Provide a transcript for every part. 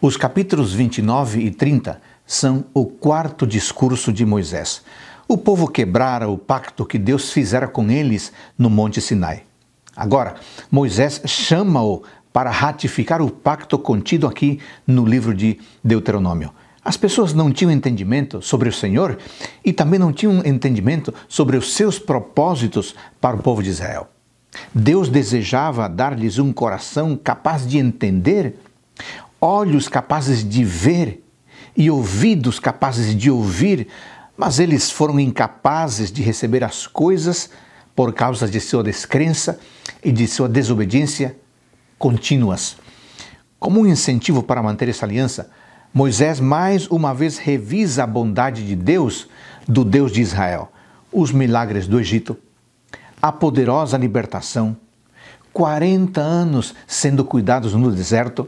Os capítulos 29 e 30 são o quarto discurso de Moisés. O povo quebrara o pacto que Deus fizera com eles no Monte Sinai. Agora, Moisés chama-o para ratificar o pacto contido aqui no livro de Deuteronômio. As pessoas não tinham entendimento sobre o Senhor e também não tinham entendimento sobre os seus propósitos para o povo de Israel. Deus desejava dar-lhes um coração capaz de entender olhos capazes de ver e ouvidos capazes de ouvir, mas eles foram incapazes de receber as coisas por causa de sua descrença e de sua desobediência contínuas. Como um incentivo para manter essa aliança, Moisés mais uma vez revisa a bondade de Deus, do Deus de Israel, os milagres do Egito, a poderosa libertação, 40 anos sendo cuidados no deserto,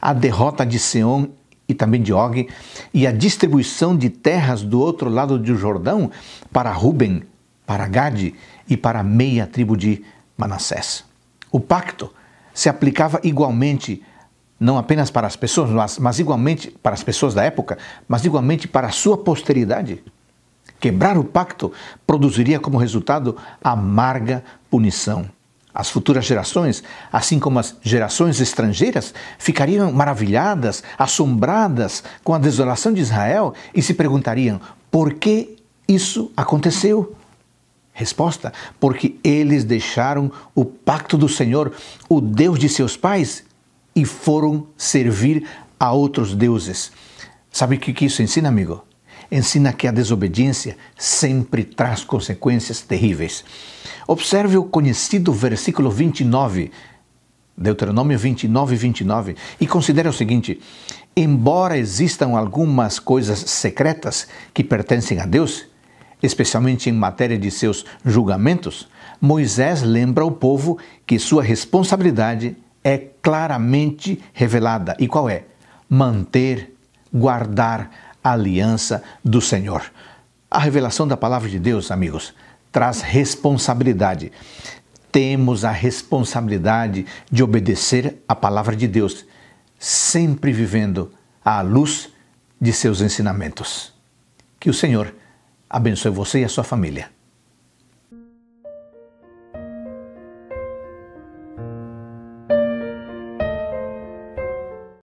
a derrota de Sion e também de Og, e a distribuição de terras do outro lado do Jordão para Ruben, para Gade e para a meia tribo de Manassés. O pacto se aplicava igualmente não apenas para as pessoas, mas, mas, igualmente para as pessoas da época, mas igualmente para a sua posteridade. Quebrar o pacto produziria como resultado amarga punição. As futuras gerações, assim como as gerações estrangeiras, ficariam maravilhadas, assombradas com a desolação de Israel e se perguntariam: por que isso aconteceu? Resposta: porque eles deixaram o pacto do Senhor, o Deus de seus pais, e foram servir a outros deuses. Sabe o que isso ensina, amigo? ensina que a desobediência sempre traz consequências terríveis. Observe o conhecido versículo 29, Deuteronômio 29, 29, e considere o seguinte: embora existam algumas coisas secretas que pertencem a Deus, especialmente em matéria de seus julgamentos, Moisés lembra ao povo que sua responsabilidade é claramente revelada. E qual é? Manter, guardar aliança do Senhor. A revelação da palavra de Deus, amigos, traz responsabilidade. Temos a responsabilidade de obedecer a palavra de Deus, sempre vivendo à luz de seus ensinamentos. Que o Senhor abençoe você e a sua família.